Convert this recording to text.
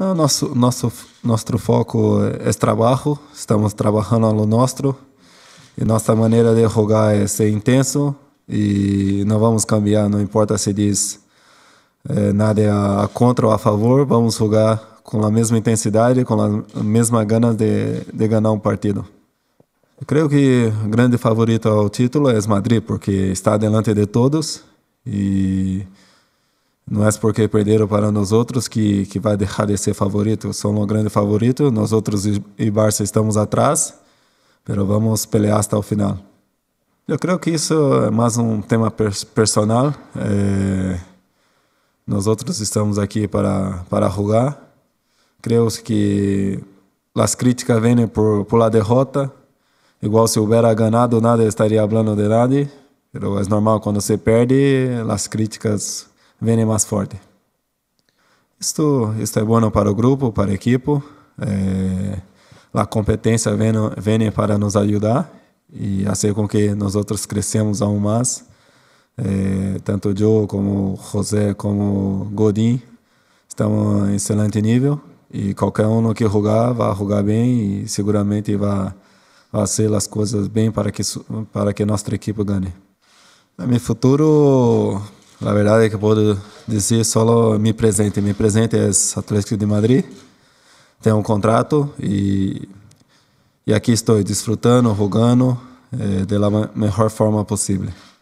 Ah, nosso, nosso, nosso foco é trabalho, estamos trabalhando no nosso, e nossa maneira de jogar é ser intenso, e não vamos cambiar, não importa se diz é, nada a, contra ou a favor, vamos jogar com a mesma intensidade, com a mesma ganas de, de ganhar um partido. Eu creio que o grande favorito ao título é Madrid, porque está delante de todos e não é porque perderam para nós outros que, que vai deixar de ser favorito. São um grande favorito. Nós outros e Barça estamos atrás, mas vamos pelear até o final. Eu creio que isso é mais um tema personal. É, nós outros estamos aqui para para jogar. Creio que as críticas vêm por pela derrota. Igual se houver ganado, nada estaria falando de nada. Mas é normal quando você perde, as críticas vende mais forte. Isto, isto é bom para o grupo, para a equipe. É, a competência vem, vem para nos ajudar e fazer com que nós outros crescemos aún mais. Tanto é, tanto eu como José como Godin estamos em excelente nível e qualquer um que jogar vai jogar bem e seguramente vai fazer as coisas bem para que para que nossa equipe ganhe. No meu futuro La verdade é que posso dizer só me presente. Me presente é Atlético de Madrid. Tenho um contrato e e aqui estou desfrutando, jogando eh, da melhor forma possível.